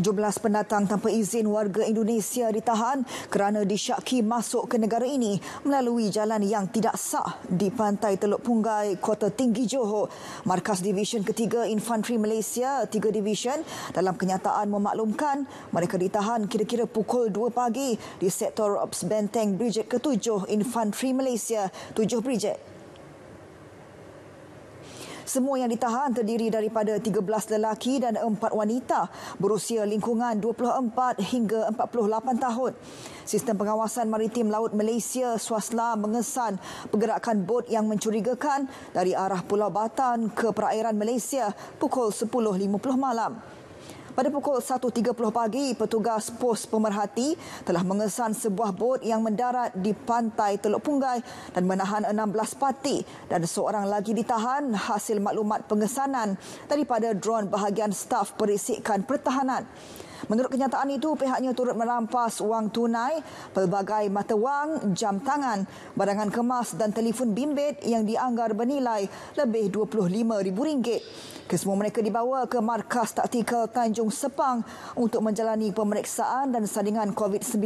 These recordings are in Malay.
17 pendatang tanpa izin warga Indonesia ditahan kerana disyaki masuk ke negara ini melalui jalan yang tidak sah di pantai Teluk Punggai, Kota Tinggi Johor. Markas Division Ketiga Infanteri Malaysia, tiga Division dalam kenyataan memaklumkan mereka ditahan kira-kira pukul 2 pagi di Sektor Ops Benteng Brigade Ketujuh Infanteri Malaysia, tujuh Brigade semua yang ditahan terdiri daripada 13 lelaki dan 4 wanita berusia lingkungan 24 hingga 48 tahun. Sistem pengawasan maritim laut Malaysia Swasla mengesan pergerakan bot yang mencurigakan dari arah Pulau Batan ke perairan Malaysia pukul 10.50 malam. Pada pukul 1.30 pagi, petugas pos pemerhati telah mengesan sebuah bot yang mendarat di pantai Teluk Punggai dan menahan 16 pati dan seorang lagi ditahan hasil maklumat pengesanan daripada drone bahagian staf perisikan pertahanan. Menurut kenyataan itu, pihaknya turut merampas wang tunai, pelbagai mata wang, jam tangan, barangan kemas dan telefon bimbit yang dianggar bernilai lebih RM25,000. Kesemua mereka dibawa ke Markas Taktikal Tanjung Sepang untuk menjalani pemeriksaan dan sandingan COVID-19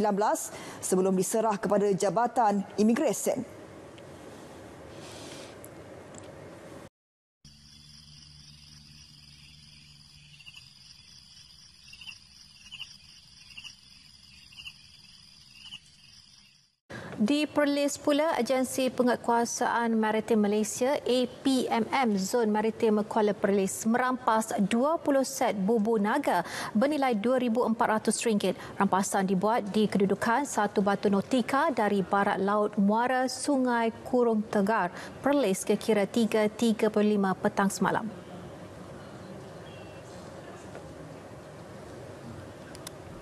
sebelum diserah kepada Jabatan Imigresen. Di Perlis pula, Agensi Penguatkuasaan Maritim Malaysia APMM Zon Maritim Kuala Perlis merampas 20 set bubu naga bernilai RM2,400. Rampasan dibuat di kedudukan satu batu notika dari barat laut Muara Sungai Kurung Tegar, Perlis kekira 3.35 petang semalam.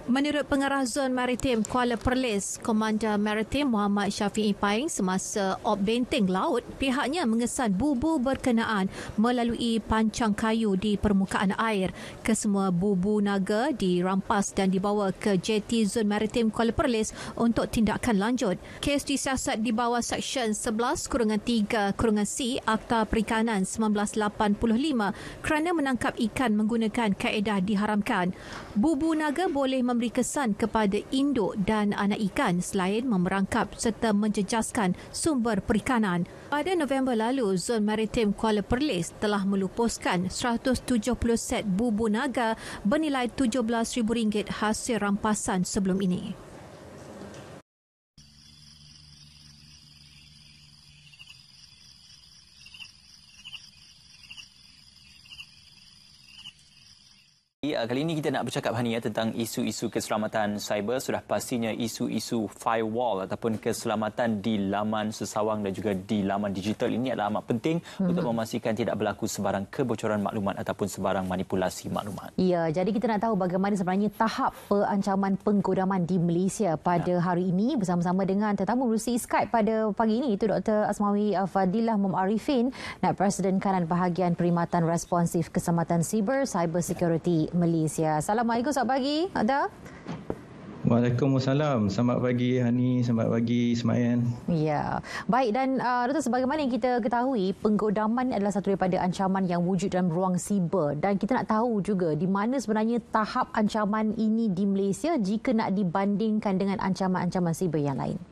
Menurut pengarah Zon Maritim Kuala Perlis, Komander Maritim Muhammad Syafiq Ipaing semasa op benteng laut, pihaknya mengesan bubu berkenaan melalui pancang kayu di permukaan air. Kesemua bubu naga dirampas dan dibawa ke JT Zon Maritim Kuala Perlis untuk tindakan lanjut. Kes disiasat di bawah Seksyen 11 kurungan 3 kurungan C Akta Perikanan 1985 kerana menangkap ikan menggunakan kaedah diharamkan. Bubu naga boleh memberi memberi kesan kepada induk dan anak ikan selain memerangkap serta menjejaskan sumber perikanan. Pada November lalu, Zon Maritim Kuala Perlis telah melupuskan 170 set bubu naga bernilai RM17,000 hasil rampasan sebelum ini. Uh, kali ini kita nak bercakap Hani ya eh, tentang isu-isu keselamatan cyber sudah pastinya isu-isu firewall ataupun keselamatan di laman sesawang dan juga di laman digital ini adalah amat penting mm-hmm. untuk memastikan tidak berlaku sebarang kebocoran maklumat ataupun sebarang manipulasi maklumat. Ya, jadi kita nak tahu bagaimana sebenarnya tahap perancaman penggodaman di Malaysia pada ya. hari ini bersama-sama dengan tetamu Rusi Skype pada pagi ini itu Dr. Asmawi uh, Fadilah Mom Arifin, Naib Presiden Kanan Bahagian Perkhidmatan Responsif Keselamatan Cyber Cyber Security Malaysia. Assalamualaikum, selamat pagi. Ada? Waalaikumsalam. Selamat pagi Hani, selamat pagi Ismail. Ya. Baik dan uh, Dato' sebagaimana yang kita ketahui, penggodaman adalah satu daripada ancaman yang wujud dalam ruang siber dan kita nak tahu juga di mana sebenarnya tahap ancaman ini di Malaysia jika nak dibandingkan dengan ancaman-ancaman siber yang lain.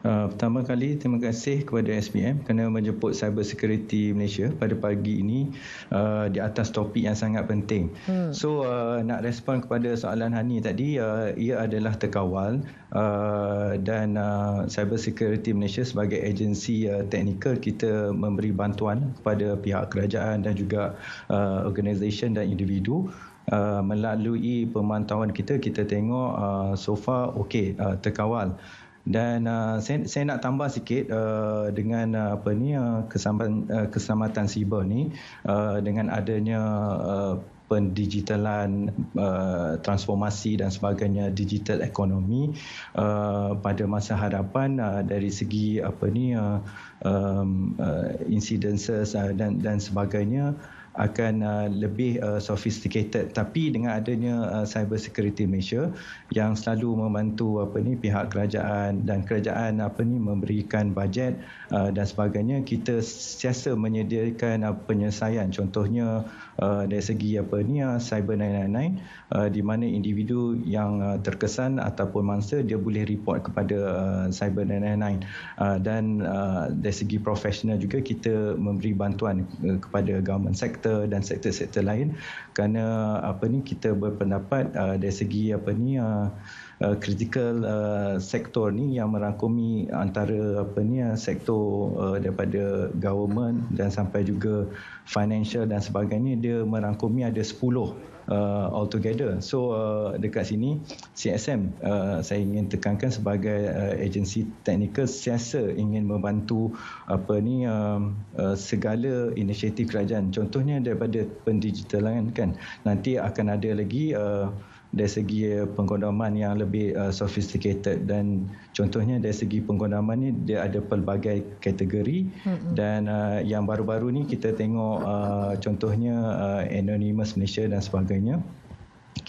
Uh, pertama kali terima kasih kepada SPM kerana menjemput Cyber Security Malaysia pada pagi ini uh, di atas topik yang sangat penting. Hmm. So uh, nak respon kepada soalan Hani tadi uh, ia adalah terkawal uh, dan uh, Cyber Security Malaysia sebagai agensi uh, teknikal kita memberi bantuan kepada pihak kerajaan dan juga uh, organisasi dan individu Uh, melalui pemantauan kita kita tengok uh, so far okey uh, terkawal uh, dan uh, saya, saya nak tambah sikit uh, dengan uh, apa ni uh, keselamatan uh, keselamatan siber ni uh, dengan adanya uh, pendigitalan uh, transformasi dan sebagainya digital ekonomi uh, pada masa hadapan uh, dari segi apa ni uh, um, uh, incidences uh, dan dan sebagainya uh, akan uh, lebih uh, sophisticated tapi dengan adanya uh, cyber security Malaysia yang selalu membantu apa ni pihak kerajaan dan kerajaan apa ni memberikan bajet uh, dan sebagainya kita siasa menyediakan uh, penyelesaian contohnya uh, dari segi apa ni uh, cyber 999 uh, di mana individu yang uh, terkesan ataupun mangsa dia boleh report kepada uh, cyber 999 uh, dan uh, dari segi profesional juga kita memberi bantuan uh, kepada government sector sektor dan sektor-sektor lain kerana apa ni kita berpendapat uh, dari segi apa ni uh, Uh, critical uh, sektor ni yang merangkumi antara apa ni uh, sektor uh, daripada government dan sampai juga financial dan sebagainya dia merangkumi ada 10 uh, altogether so uh, dekat sini CSM uh, saya ingin tekankan sebagai uh, agensi teknikal siasa ingin membantu apa ni um, uh, segala inisiatif kerajaan contohnya daripada pendigitalan kan nanti akan ada lagi uh, dari segi eh, pengkondoman yang lebih uh, sophisticated dan contohnya dari segi pengkondoman ni dia ada pelbagai kategori hmm. dan uh, yang baru-baru ni kita tengok uh, contohnya uh, Anonymous Malaysia dan sebagainya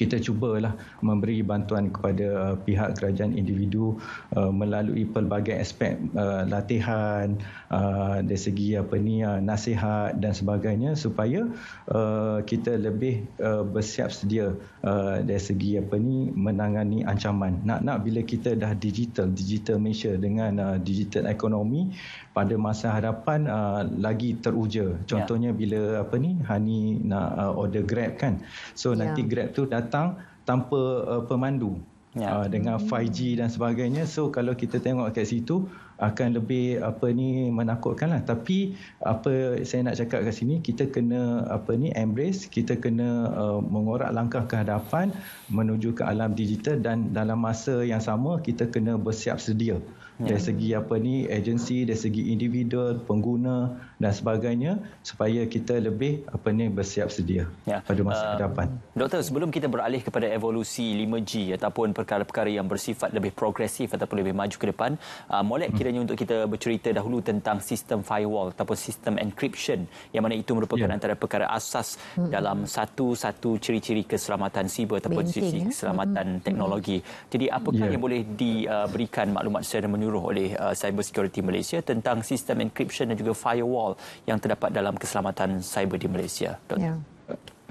kita cubalah memberi bantuan kepada uh, pihak kerajaan individu uh, melalui pelbagai aspek uh, latihan uh, dari segi apa ni uh, nasihat dan sebagainya supaya uh, kita lebih uh, bersiap sedia uh, dari segi apa ni menangani ancaman nak nak bila kita dah digital digital Malaysia dengan uh, digital ekonomi pada masa hadapan uh, lagi teruja. Contohnya yeah. bila apa ni Hani nak uh, order Grab kan. So yeah. nanti Grab tu datang tanpa uh, pemandu. Ya. Uh, dengan 5G dan sebagainya so kalau kita tengok kat situ akan lebih apa ni menakutkan lah tapi apa saya nak cakap kat sini kita kena apa ni embrace kita kena uh, mengorak langkah ke hadapan menuju ke alam digital dan dalam masa yang sama kita kena bersiap sedia dari hmm. segi apa ni agensi dari segi individu pengguna dan sebagainya supaya kita lebih apa ni bersiap sedia ya. pada masa uh, hadapan. Doktor sebelum kita beralih kepada evolusi 5G ataupun perkara-perkara yang bersifat lebih progresif ataupun lebih maju ke depan, uh, molek hmm. kiranya untuk kita bercerita dahulu tentang sistem firewall ataupun sistem encryption yang mana itu merupakan ya. antara perkara asas hmm. dalam satu-satu ciri-ciri keselamatan siber ataupun sisi ya. keselamatan hmm. teknologi. Jadi apakah ya. yang boleh diberikan uh, maklumat secara menurut disuruh oleh uh, cyber security Malaysia tentang sistem encryption dan juga firewall yang terdapat dalam keselamatan cyber di Malaysia. Dr. Yeah.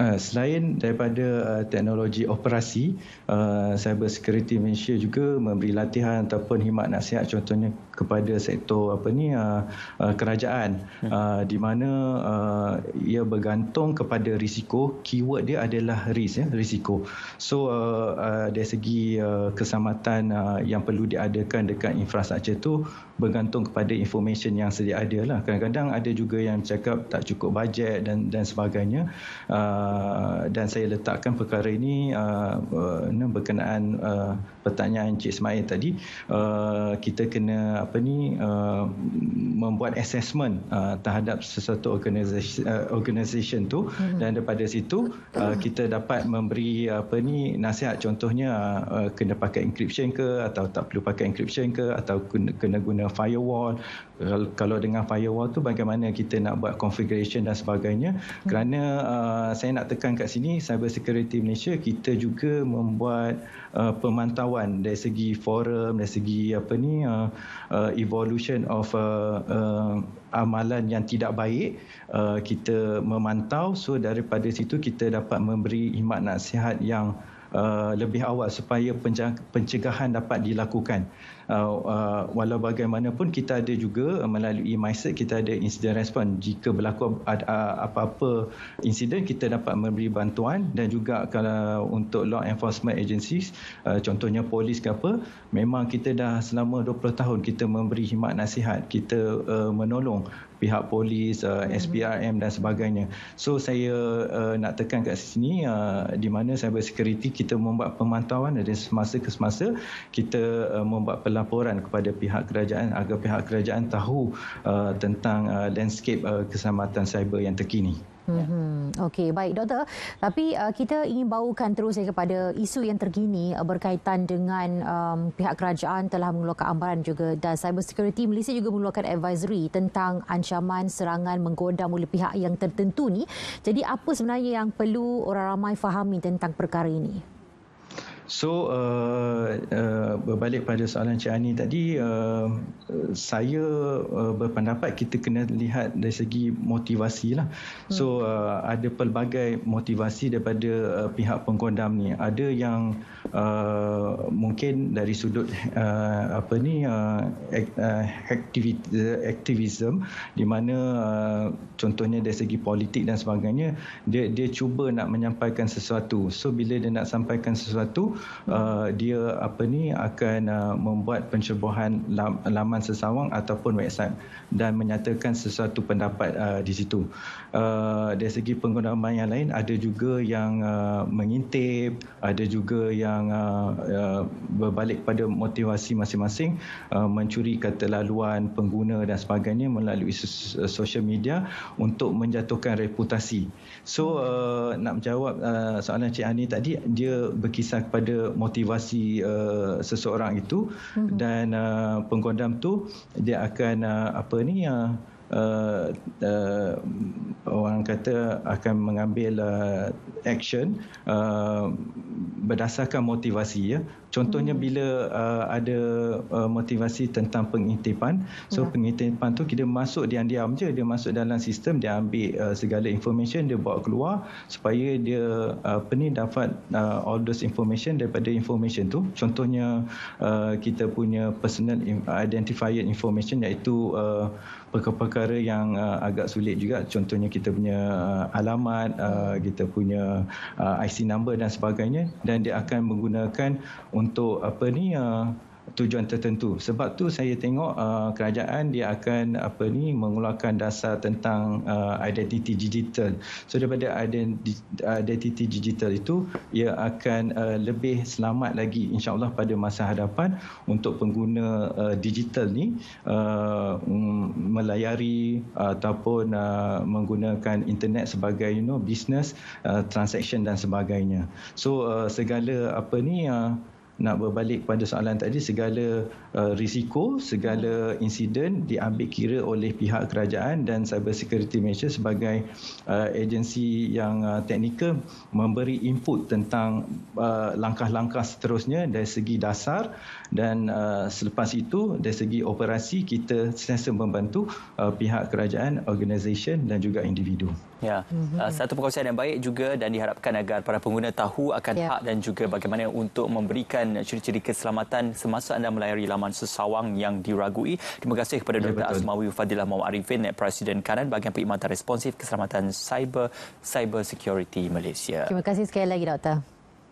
Uh, selain daripada uh, teknologi operasi, uh, cyber security Malaysia juga memberi latihan ataupun himat nasihat contohnya kepada sektor apa ni kerajaan hmm. uh, di mana ia bergantung kepada risiko keyword dia adalah risk ya risiko so dari segi keselamatan yang perlu diadakan dekat infrastruktur tu bergantung kepada information yang sedia ada lah. kadang-kadang ada juga yang cakap tak cukup bajet dan dan sebagainya Ah, dan saya letakkan perkara ini uh, uh, berkenaan uh, pertanyaan Cik Ismail tadi uh, kita kena apa ni uh, membuat assessment uh, terhadap sesuatu organisasi uh, organisation tu mm-hmm. dan daripada situ uh, kita dapat memberi apa ni nasihat contohnya uh, kena pakai encryption ke atau tak perlu pakai encryption ke atau kena guna firewall kalau dengan firewall tu bagaimana kita nak buat configuration dan sebagainya hmm. kerana uh, saya nak tekan kat sini cyber security Malaysia kita juga membuat uh, pemantauan dari segi forum dari segi apa ni uh, uh, evolution of uh, uh, amalan yang tidak baik uh, kita memantau so daripada situ kita dapat memberi himat nasihat yang uh, lebih awal supaya pencegahan dapat dilakukan Uh, uh, walau bagaimanapun kita ada juga uh, melalui MySet kita ada insiden respon jika berlaku apa-apa insiden kita dapat memberi bantuan dan juga kalau untuk law enforcement agencies contohnya polis ke apa memang kita dah selama 20 tahun kita memberi himat nasihat kita menolong pihak polis SPRM hmm. dan sebagainya so saya nak tekan kat sini di mana cyber security kita membuat pemantauan dari semasa ke semasa kita membuat pelan laporan kepada pihak kerajaan agar pihak kerajaan tahu uh, tentang uh, landscape uh, keselamatan cyber yang terkini. mm Okey, baik doktor. Tapi uh, kita ingin bawakan terus ya, kepada isu yang terkini uh, berkaitan dengan um, pihak kerajaan telah mengeluarkan amaran juga dan cyber security Malaysia juga mengeluarkan advisory tentang ancaman serangan menggoda oleh pihak yang tertentu ni. Jadi apa sebenarnya yang perlu orang ramai fahami tentang perkara ini? So uh, uh, berbalik pada soalan Cik Ani tadi, uh, saya uh, berpendapat kita kena lihat dari segi motivasi lah. Hmm. So uh, ada pelbagai motivasi daripada uh, pihak pengkodam ni. Ada yang uh, mungkin dari sudut uh, apa ni uh, aktivisme uh, di mana uh, contohnya dari segi politik dan sebagainya, dia dia cuba nak menyampaikan sesuatu. So bila dia nak sampaikan sesuatu Uh, Uh, dia apa ni akan uh, membuat pencerobohan laman sesawang ataupun website dan menyatakan sesuatu pendapat uh, di situ. dari segi penggunaan yang lain ada juga yang mengintip, ada juga yang berbalik pada motivasi masing-masing mencuri kata laluan pengguna dan sebagainya melalui sos- social media untuk menjatuhkan reputasi. So nak menjawab soalan Cik Ani tadi dia berkisar kepada kepada motivasi uh, seseorang itu mm-hmm. dan uh, penggondam tu dia akan uh, apa ni uh, uh, uh, orang kata akan mengambil uh, action uh, berdasarkan motivasi ya. Contohnya hmm. bila uh, ada uh, motivasi tentang pengintipan, so ya. pengintipan tu kita masuk dia diam je, dia masuk dalam sistem, dia ambil uh, segala information, dia bawa keluar supaya dia apa ni dapat uh, all those information daripada information tu. Contohnya uh, kita punya personal identifier information iaitu uh, perkara-perkara yang uh, agak sulit juga contohnya kita punya uh, alamat uh, kita punya uh, IC number dan sebagainya dan dia akan menggunakan untuk apa ni uh, tujuan tertentu. Sebab tu saya tengok uh, kerajaan dia akan apa ni mengeluarkan dasar tentang uh, identiti digital. So daripada identiti digital itu ia akan uh, lebih selamat lagi insya-Allah pada masa hadapan untuk pengguna uh, digital ni uh, um, melayari uh, ataupun uh, menggunakan internet sebagai you know business uh, transaction dan sebagainya. So uh, segala apa ni uh, nak berbalik pada soalan tadi segala Uh, risiko segala insiden diambil kira oleh pihak kerajaan dan cyber security Malaysia sebagai uh, agensi yang uh, teknikal memberi input tentang uh, langkah-langkah seterusnya dari segi dasar dan selepas itu dari segi operasi kita sentiasa membantu pihak kerajaan organisasi dan juga individu. Ya. Mm-hmm. satu perkongsian yang baik juga dan diharapkan agar para pengguna tahu akan yeah. hak dan juga bagaimana untuk memberikan ciri-ciri keselamatan semasa anda melayari laman kedalaman sesawang yang diragui. Terima kasih kepada Dr. Ya, Asmawi Fadilah Mawar Arifin, eh, Presiden Kanan bagian perkhidmatan responsif keselamatan cyber, cyber security Malaysia. Terima kasih sekali lagi Doktor.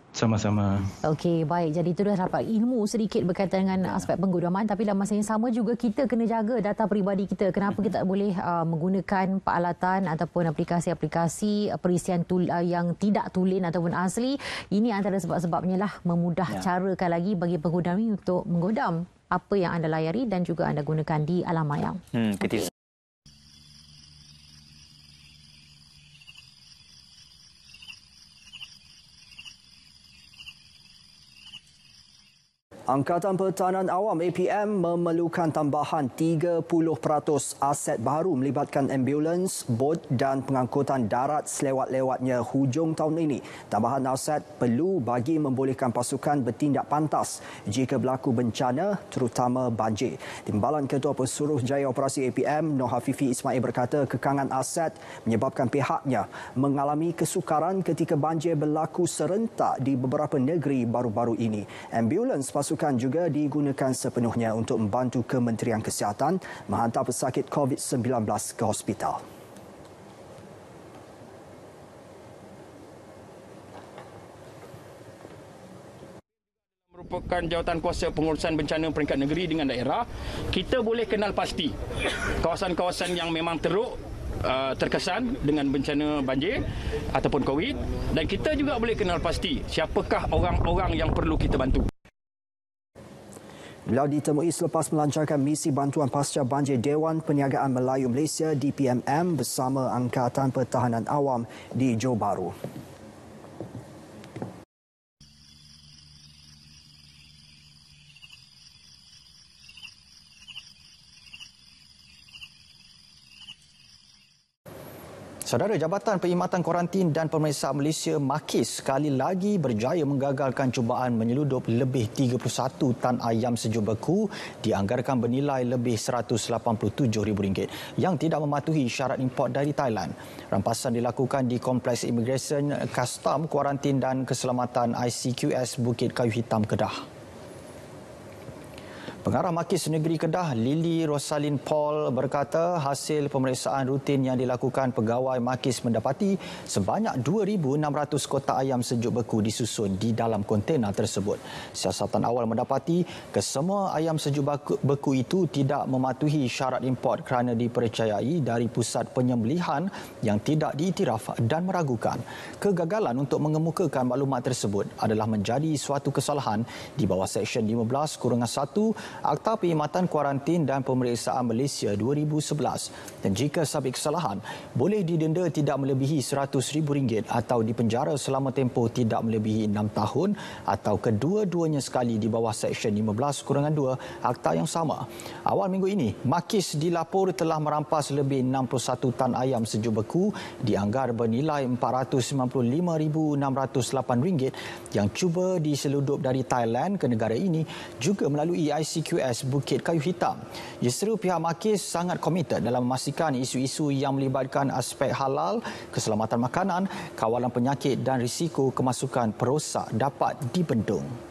Sama-sama. Okey, baik. Jadi itu dah dapat ilmu sedikit berkaitan dengan ya. aspek penggunaan, Tapi dalam masa yang sama juga kita kena jaga data peribadi kita. Kenapa kita tak boleh uh, menggunakan peralatan ataupun aplikasi-aplikasi uh, perisian tul, uh, yang tidak tulen ataupun asli. Ini antara sebab-sebabnya lah memudah ya. carakan lagi bagi pengguna untuk menggodam apa yang anda layari dan juga anda gunakan di alam maya. Hmm, okay. Angkatan Pertahanan Awam APM memerlukan tambahan 30% aset baru melibatkan ambulans, bot dan pengangkutan darat selewat-lewatnya hujung tahun ini. Tambahan aset perlu bagi membolehkan pasukan bertindak pantas jika berlaku bencana terutama banjir. Timbalan Ketua Pesuruh Jaya Operasi APM Noh Hafifi Ismail berkata kekangan aset menyebabkan pihaknya mengalami kesukaran ketika banjir berlaku serentak di beberapa negeri baru-baru ini. Ambulans pasukan dilaporkan juga digunakan sepenuhnya untuk membantu Kementerian Kesihatan menghantar pesakit COVID-19 ke hospital. merupakan jawatan kuasa pengurusan bencana peringkat negeri dengan daerah, kita boleh kenal pasti kawasan-kawasan yang memang teruk uh, terkesan dengan bencana banjir ataupun COVID dan kita juga boleh kenal pasti siapakah orang-orang yang perlu kita bantu. Beliau ditemui selepas melancarkan misi bantuan pasca banjir Dewan Perniagaan Melayu Malaysia DPMM bersama Angkatan Pertahanan Awam di Johor Bahru. Saudara Jabatan Perkhidmatan Kuarantin dan Pemeriksaan Malaysia Makis sekali lagi berjaya menggagalkan cubaan menyeludup lebih 31 tan ayam sejuk beku dianggarkan bernilai lebih RM187,000 yang tidak mematuhi syarat import dari Thailand. Rampasan dilakukan di Kompleks Immigration Custom Kuarantin dan Keselamatan ICQS Bukit Kayu Hitam Kedah. Pengarah Makis Negeri Kedah Lily Rosalin Paul berkata hasil pemeriksaan rutin yang dilakukan pegawai makis mendapati sebanyak 2,600 kotak ayam sejuk beku disusun di dalam kontena tersebut. Siasatan awal mendapati kesemua ayam sejuk beku itu tidak mematuhi syarat import kerana dipercayai dari pusat penyembelihan yang tidak diiktiraf dan meragukan. Kegagalan untuk mengemukakan maklumat tersebut adalah menjadi suatu kesalahan di bawah Seksyen 15 1 Akta Perkhidmatan Kuarantin dan Pemeriksaan Malaysia 2011 dan jika sabit kesalahan boleh didenda tidak melebihi RM100,000 atau dipenjara selama tempoh tidak melebihi 6 tahun atau kedua-duanya sekali di bawah Seksyen 15-2 Akta yang sama. Awal minggu ini, Makis dilapor telah merampas lebih 61 tan ayam sejuk beku dianggar bernilai RM495,608 yang cuba diseludup dari Thailand ke negara ini juga melalui IC CQS Bukit Kayu Hitam. Justeru pihak Makis sangat komited dalam memastikan isu-isu yang melibatkan aspek halal, keselamatan makanan, kawalan penyakit dan risiko kemasukan perosak dapat dibendung.